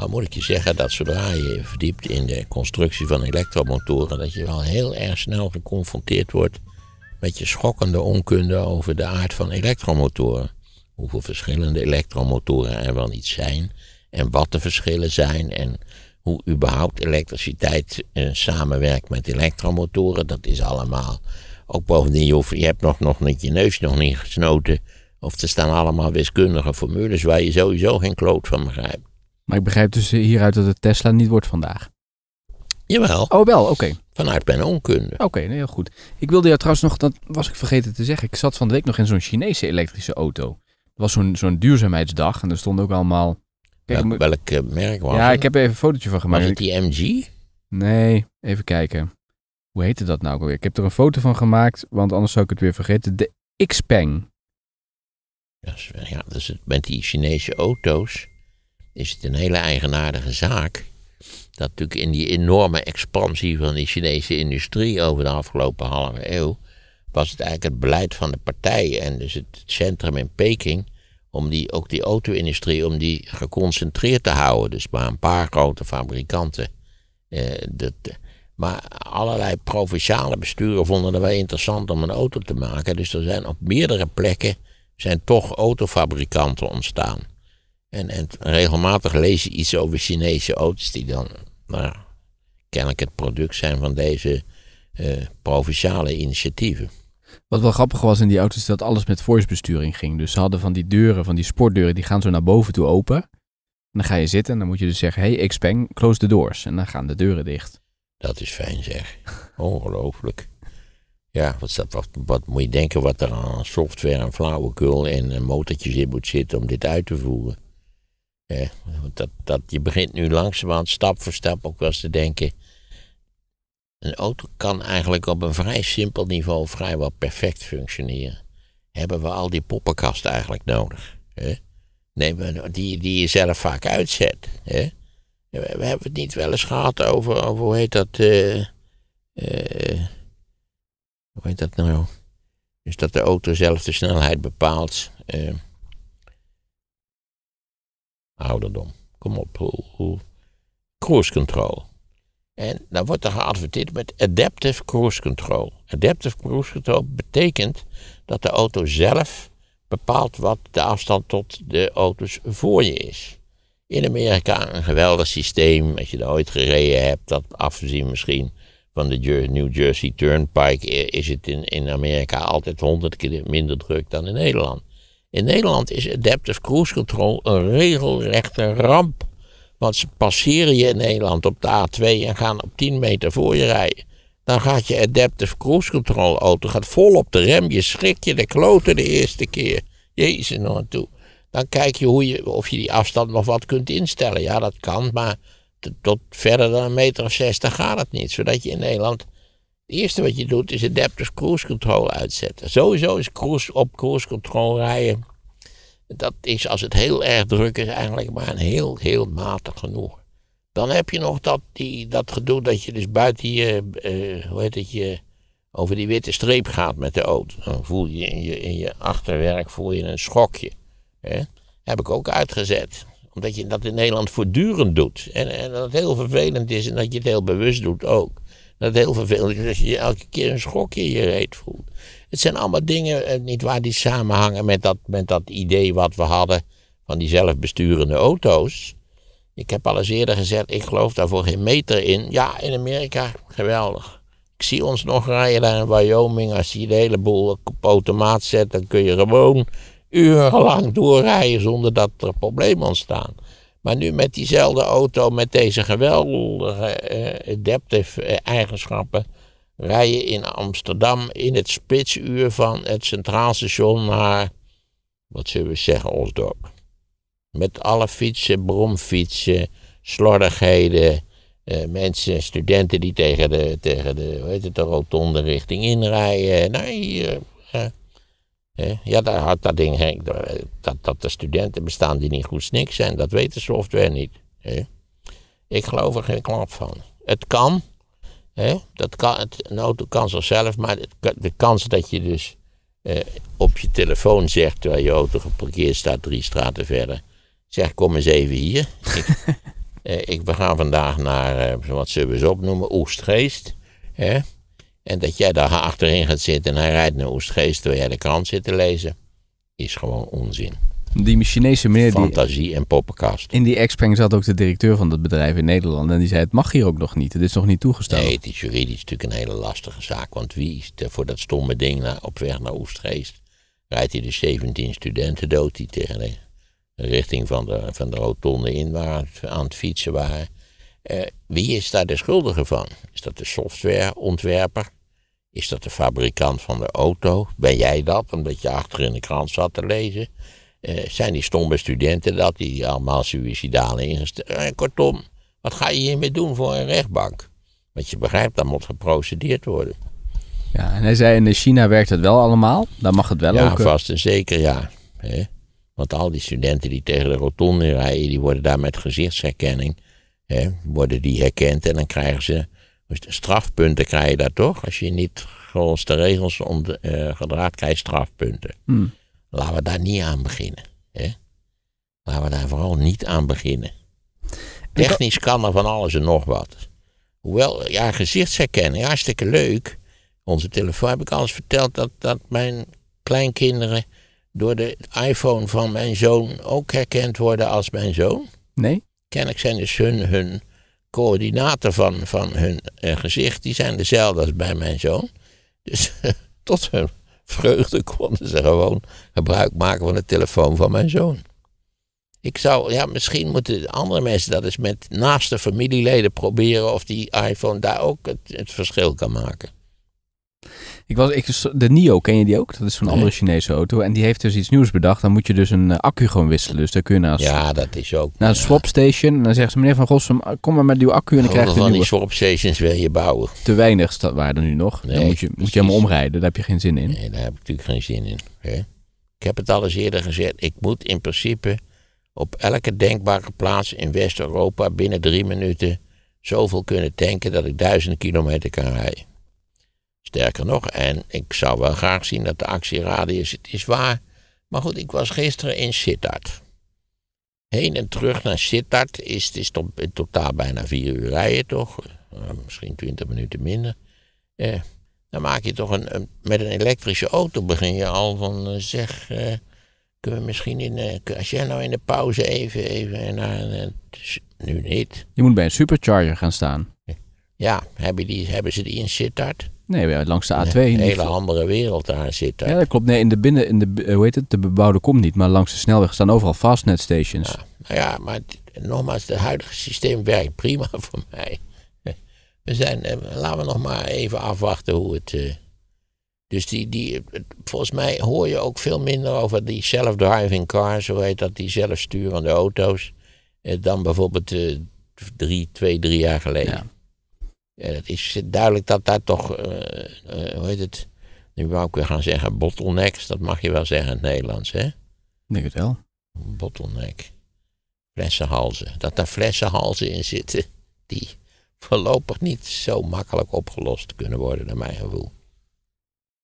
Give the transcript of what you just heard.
Dan moet ik je zeggen dat zodra je verdiept in de constructie van elektromotoren, dat je wel heel erg snel geconfronteerd wordt met je schokkende onkunde over de aard van elektromotoren. Hoeveel verschillende elektromotoren er wel niet zijn en wat de verschillen zijn en hoe überhaupt elektriciteit eh, samenwerkt met elektromotoren, dat is allemaal. Ook bovendien, je, je hebt nog, nog niet je neus nog niet gesnoten. Of er staan allemaal wiskundige formules waar je sowieso geen kloot van begrijpt. Maar ik begrijp dus hieruit dat het Tesla niet wordt vandaag. Jawel. Oh, wel, oké. Vanuit mijn onkunde. Oké, nou heel goed. Ik wilde jou trouwens nog, dat was ik vergeten te zeggen. Ik zat van de week nog in zo'n Chinese elektrische auto. Het was zo'n zo'n duurzaamheidsdag en er stonden ook allemaal... welk, eh, merk was Ja, ik heb er even een fotootje van gemaakt. Was het die MG? Nee, even kijken. Hoe heette dat nou weer? Ik heb er een foto van gemaakt, want anders zou ik het weer vergeten. De Xpeng. Ja, dus met die Chinese auto's is het een hele eigenaardige zaak. Dat natuurlijk in die enorme expansie van die Chinese industrie over de afgelopen halve eeuw. was het eigenlijk het beleid van de partij en dus het centrum in Peking. om die, ook die auto-industrie om die geconcentreerd te houden. Dus maar een paar grote fabrikanten. Eh, dat, eh, maar allerlei provinciale besturen vonden het wel interessant om een auto te maken. Dus er zijn op meerdere plekken zijn toch autofabrikanten ontstaan. En, en regelmatig lees je iets over Chinese auto's die dan nou, kennelijk het product zijn van deze eh, provinciale initiatieven. Wat wel grappig was in die auto's is dat alles met voicebesturing ging. Dus ze hadden van die deuren, van die sportdeuren, die gaan zo naar boven toe open. En dan ga je zitten en dan moet je dus zeggen, hey Xpeng, close the doors. En dan gaan de deuren dicht. Dat is fijn zeg. Ongelooflijk. Ja, wat, wat, moet je denken wat er aan software en flauwekul en motortjes in moet zitten om dit uit te voeren? Eh, dat, dat, je begint nu langzamerhand stap voor stap ook wel eens te denken. Een auto kan eigenlijk op een vrij simpel niveau vrijwel perfect functioneren. Hebben we al die poppenkast eigenlijk nodig? Hè? Nou die, die je zelf vaak uitzet. We, hebben het niet wel eens gehad over, over hoe heet dat. Eh, eh, hoe heet dat nou? Dus dat de auto zelf de snelheid bepaalt. Eh? ouderdom. Kom op, cruise control. En dan wordt er geadverteerd met adaptive cruise control. Adaptive cruise control betekent dat de auto zelf bepaalt wat de afstand tot de auto's voor je is. In Amerika een geweldig systeem, als je er ooit gereden hebt, dat afgezien misschien van de New Jersey Turnpike, is het in, in Amerika altijd honderd keer minder druk dan in Nederland. In Nederland is adaptive cruise control een regelrechte ramp. Want ze passeren je in Nederland op de A2 en gaan op 10 meter voor je rijden. Dan gaat je adaptive cruise control auto gaat vol op de rem. Je schrik je de kloten de eerste keer. Jezus, nog aan toe. Dan kijk je, hoe je of je die afstand nog wat kunt instellen. Ja, dat kan, maar tot verder dan een meter of zestig gaat het niet. Zodat je in Nederland het eerste wat je doet is adaptive cruise control uitzetten. Sowieso is cruise op cruise control rijden. Dat is als het heel erg druk is eigenlijk maar een heel, heel matig genoeg. Dan heb je nog dat, die, dat gedoe dat je dus buiten je, eh, hoe heet het, je, over die witte streep gaat met de auto. Dan voel je in je, in je achterwerk voel je een schokje. Hè? Heb ik ook uitgezet. Omdat je dat in Nederland voortdurend doet. En, en dat het heel vervelend is en dat je het heel bewust doet ook. Dat heel vervelend is als je elke keer een schokje in je reet voelt. Het zijn allemaal dingen eh, niet waar die samenhangen met dat, met dat idee wat we hadden van die zelfbesturende auto's. Ik heb al eens eerder gezegd, ik geloof daarvoor geen meter in. Ja, in Amerika, geweldig. Ik zie ons nog rijden naar Wyoming. Als je de hele boel op automaat zet, dan kun je gewoon urenlang doorrijden zonder dat er problemen ontstaan. Maar nu met diezelfde auto, met deze geweldige uh, adaptive eh, eigenschappen, rij je in Amsterdam in het spitsuur van het Centraal Station naar, wat zullen we zeggen, Osdorp. Met alle fietsen, bromfietsen, slordigheden, eh, mensen, studenten die tegen de, tegen de, hoe heet het, de rotonde richting inrijden. Nou, ja, daar had dat ding, dat, dat er studenten bestaan die niet goed snik zijn, dat weet de software niet. Hè. Ik geloof er geen klap van. Het kan, hè, dat kan het, een auto kan zelf maar de kans dat je dus eh, op je telefoon zegt, terwijl je auto geparkeerd staat drie straten verder, zeg kom eens even hier. ik, eh, ik, we gaan vandaag naar, eh, wat zullen we ze opnoemen, oostgeest Hè. En dat jij daar achterin gaat zitten en hij rijdt naar Oestgeest terwijl jij de krant zit te lezen, is gewoon onzin. Die Chinese meneer. Fantasie en poppenkast. In die expeng zat ook de directeur van dat bedrijf in Nederland. En die zei: Het mag hier ook nog niet. Het is nog niet toegestaan. Nee, het is juridisch natuurlijk een hele lastige zaak. Want wie is er voor dat stomme ding naar, op weg naar Oostgeest Rijdt hij de dus 17 studenten dood die tegen de richting van de, van de rotonde in aan het fietsen waren. Eh, wie is daar de schuldige van? Is dat de softwareontwerper? Is dat de fabrikant van de auto? Ben jij dat, omdat je achter in de krant zat te lezen? Eh, zijn die stomme studenten dat, die allemaal suïcidale ingesteld? Uh, eh, kortom, wat ga je hiermee doen voor een rechtbank? Want je begrijpt, dat moet geprocedeerd worden. Ja, en hij zei, in China werkt het wel allemaal? Dan mag het wel ja, ook... Ja, vast en zeker, ja. Want al die studenten die tegen de rotonde rijden, die worden daar met gezichtsherkenning worden die herkend en dan krijgen ze strafpunten krijg je daar toch? Als je niet volgens de regels om krijgt eh, krijg je strafpunten. Hmm. Laten we daar niet aan beginnen. Hè? Laten we daar vooral niet aan beginnen. Technisch kan er van alles en nog wat. Hoewel, ja, gezichtsherkenning, hartstikke leuk. Onze telefoon heb ik al eens verteld dat, dat mijn kleinkinderen door de iPhone van mijn zoon ook herkend worden als mijn zoon. Nee? kennelijk zijn dus hun, hun coördinaten van, van hun eh, gezicht, die zijn dezelfde als bij mijn zoon. Dus tot hun vreugde konden ze gewoon gebruik maken van de telefoon van mijn zoon. Ik zou, ja, misschien moeten andere mensen dat eens met naaste familieleden proberen of die iPhone daar ook het verschil kan maken. Ik was, ik, de NIO, ken je die ook? Dat is van een andere Chinese auto. En die heeft dus iets nieuws bedacht. Dan moet je dus een eh, accu gewoon wisselen. Dus daar kun je naar, ja, dat is ook, naar een swap station. En dan zegt ze, meneer Van Gossen, eh, kom maar met uw accu en dan oh, krijg je van nieuwe. die swap stations wil je bouwen. Te weinig waren er nu nog. dan moet je, moet je helemaal omrijden. Daar heb je geen zin in. Nee, daar heb ik natuurlijk geen zin in. Hè? Ik heb het al eens eerder gezegd. Ik moet in principe op elke denkbare plaats in West-Europa binnen drie minuten zoveel kunnen tanken dat ik duizenden kilometer kan rijden. Sterker nog, en ik zou wel graag zien dat de actieradius het is waar. Maar goed, ik was gisteren in Sittard. Heen en terug naar Sittard is het is in totaal bijna vier uur rijden, toch? Eh, misschien twintig minuten minder. Eh, dan maak je toch een, Met een elektrische auto begin je al van eh, zeg. kunnen we misschien in. als jij nou in de pauze even. even naar, dus nu niet. Je moet bij een supercharger gaan staan. Ja, hebben, die, hebben ze die in Sittard? Nee, langs de A2. Nee, een hele andere wereld daar zit. Ja, dat klopt. Nee, in de binnen, in de, eh, hoe heet het, de bebouwde komt niet. Maar langs de snelweg staan overal fastnet-stations. Ja, nou ja, maar nogmaals, het huidige systeem werkt prima voor mij. We zijn, eh, laten we nog maar even afwachten hoe het... Eh, dus die, die, volgens mij hoor je ook veel minder over die self-driving cars, hoe heet dat, die zelfsturende auto's, dan bijvoorbeeld drie, twee, drie jaar geleden. Ja. Ja, dat is duidelijk dat daar toch, eh, eh, hoe heet het? Nu wou ik weer gaan zeggen bottlenecks, dat mag je wel zeggen in het Nederlands, hè? Denk het wel. Bottleneck. Flessenhalzen. Dat daar flessenhalzen in zitten, die voorlopig niet zo makkelijk opgelost kunnen worden, naar mijn gevoel.